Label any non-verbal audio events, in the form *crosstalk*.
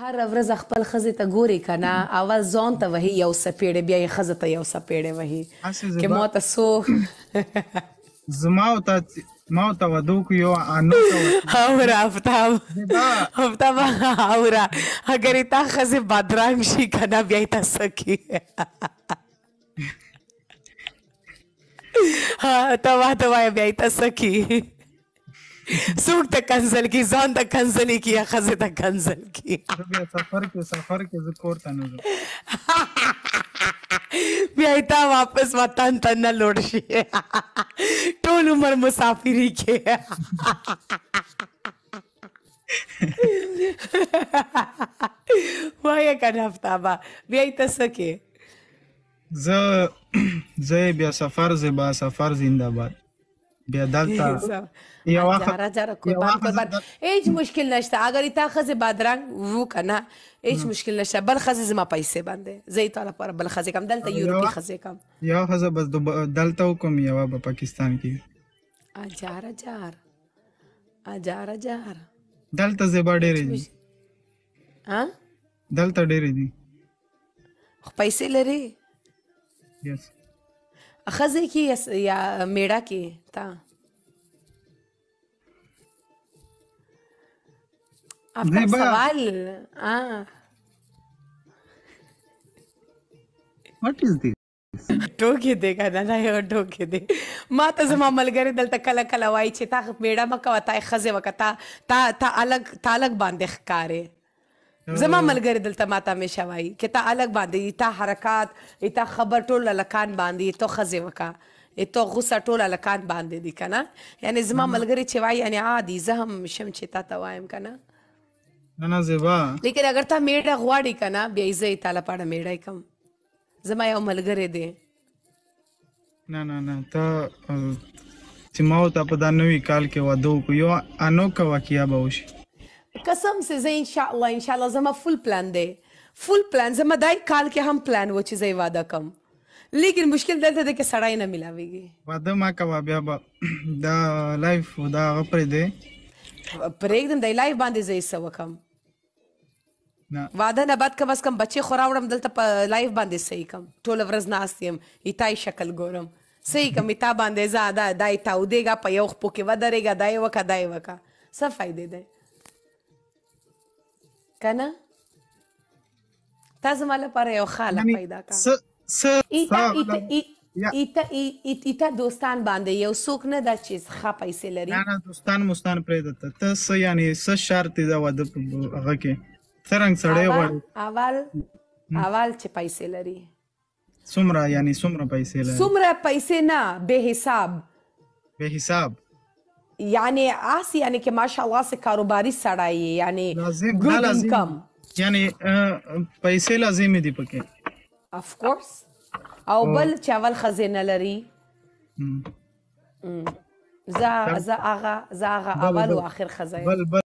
هر ورځ خپل خزه ته ګوري کنه اواز ځون ته وهي یو سپېړې بیا یې خزه ته یو سپېړې وهي کې مو تاسو زما او ته ما او ته ودو کو یو انو او رافتاب افتاب او را اگر تا خزه بدرنګ شي کنه بیا یې تاسو کې *laughs* ها ته واه ته بیا یې تاسو کې څوک ته کنسل کی ځان ته کنسل کی خزه ته کنسل کی بیا سفر کې سفر کې ذکر ته نه *laughs* بیا ایتا واپس وطن ته نه لوړ شي *laughs* ټول عمر مسافری کې *laughs* وای کنه افتابا بیا ایت سکه ز زه بیا سفر زه با سفر زنده‌باد بیا دلته یو اخر قربان قربان هیڅ مشکل نشته اگر تا خزه بادرنګ وو کنه هیڅ مشکل نشته بل خزه زما پیسې باندې زه تعالی پر بل خزه کم دلته یورپی خزه کم یو خزه بس دلته کوم یو په پاکستان کې اجار اجار اجار اجار دلته زبا ډېرې ها دلته ډېرې دي پیسې لري یس yes. خزه کې یا میړه کې تا आपका सवाल हाँ What is this? ټوکې دی کنه نه یو ټوکې دی ما ته زما ملګری دلته کله کله وای چې تا میړه مکه وتا خزه وکتا تا تا الګ تا الګ باندې ښکارې زما ملګری دلته ماته همیشه وایي کې تا الګ باندې تا حرکات تا خبر ټول لکان باندې تو خزه وکا تو غوسه ټول لکان باندې دي کنه یعنی زما ملګری چې وایي یعنی عادي زه هم شم چې تا ته وایم کنه نه نه زیبا لیکن اگر تا میړه غواړي کنه بیا یې زه تعالی پاړه میړه کم زما یو ملګری دی نه نه نه تا چې ما او تا په دا نوې کال کې واده وکړو یو انوکه واقعیا به وشي قسم سه زه ان شاء الله ان شاء الله زما فل پلان دی فل پلان زما دای کال کې هم پلان و چې زه واده کوم لیکن مشکل دلته ده کې سړی نه ملاويږي واده ما کوا بیا با دا لایف دا غپر دی پرېږدم د لایف باندې زه یې سو کوم واده نه بعد کم از کم بچي خوراوړم دلته په لایف باندې صحیح کم ټول ورځ ناست یم ایتای شکل ګورم صحیح کم ایتا باندې زه دا دای تاو دیګا په یو خپو کې ودرېګا دای وکا دای وکا څه فائدې ده کنه تا زما لپاره یو خاله پیدا کا ایتا ایتا دوستان باندې یو څوک نه دا چیز خا پیسې لري نه نه دوستان مستان پرې دته ته س یعنی س شرط دا و د هغه کې څنګه سړی وړي اول اول چې پیسې لري سمره یعنی سمره پیسې لري سمره پیسې نه به حساب به حساب یعنی اسی یعنی که ماشاءالله سه کاروباری سړی یعنی ګډ انکم یعنی پیسې لازم دي پکې اف کورس او بل چې اول خزینه لري زه زه هغه زه هغه اول او اخر خزینه